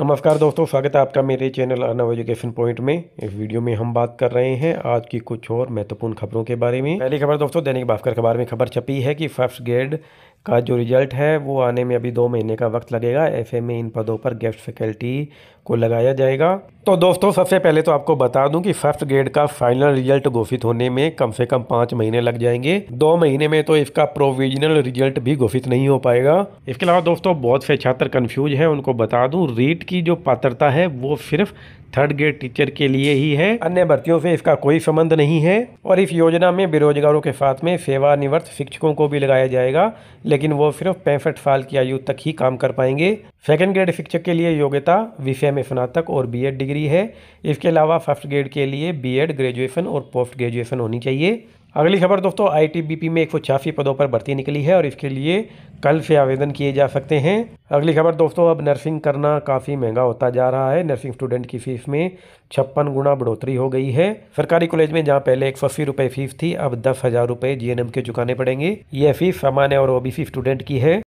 नमस्कार दोस्तों स्वागत है आपका मेरे चैनल अनव एजुकेशन पॉइंट में इस वीडियो में हम बात कर रहे हैं आज की कुछ और महत्वपूर्ण खबरों के बारे में पहली खबर दोस्तों दैनिक भास्कर अखबार में खबर छपी है कि फर्स्ट ग्रेड का जो रिज़ल्ट है वो आने में अभी दो महीने का वक्त लगेगा ऐसे में इन पदों पर गेस्ट फैकल्टी को लगाया जाएगा तो दोस्तों सबसे पहले तो आपको बता दूं कि फर्स्ट ग्रेड का फाइनल रिजल्ट घोषित होने में कम से कम पाँच महीने लग जाएंगे दो महीने में तो इसका प्रोविजनल रिजल्ट भी घोषित नहीं हो पाएगा इसके अलावा दोस्तों बहुत से छात्र कन्फ्यूज हैं उनको बता दूँ रीट की जो पात्रता है वो सिर्फ थर्ड ग्रेड टीचर के लिए ही है अन्य भर्तियों से इसका कोई संबंध नहीं है और इस योजना में बेरोजगारों के साथ में सेवानिवृत्त शिक्षकों को भी लगाया जाएगा लेकिन वो सिर्फ पैंसठ साल की आयु तक ही काम कर पाएंगे सेकेंड ग्रेड शिक्षक के लिए योग्यता विषय में स्नातक और बीएड डिग्री है इसके अलावा फर्स्ट ग्रेड के लिए बीएड ग्रेजुएशन और पोस्ट ग्रेजुएशन होनी चाहिए अगली खबर दोस्तों आईटीबीपी में एक पदों पर भर्ती निकली है और इसके लिए कल से आवेदन किए जा सकते हैं अगली खबर दोस्तों अब नर्सिंग करना काफ़ी महंगा होता जा रहा है नर्सिंग स्टूडेंट की फ़ीस में छप्पन गुना बढ़ोतरी हो गई है सरकारी कॉलेज में जहां पहले एक सौ अस्सी रुपये फ़ीस थी अब दस हज़ार रुपये जीएनएम के चुकाने पड़ेंगे यह फ़ीस सामान्य और ओबीसी स्टूडेंट की है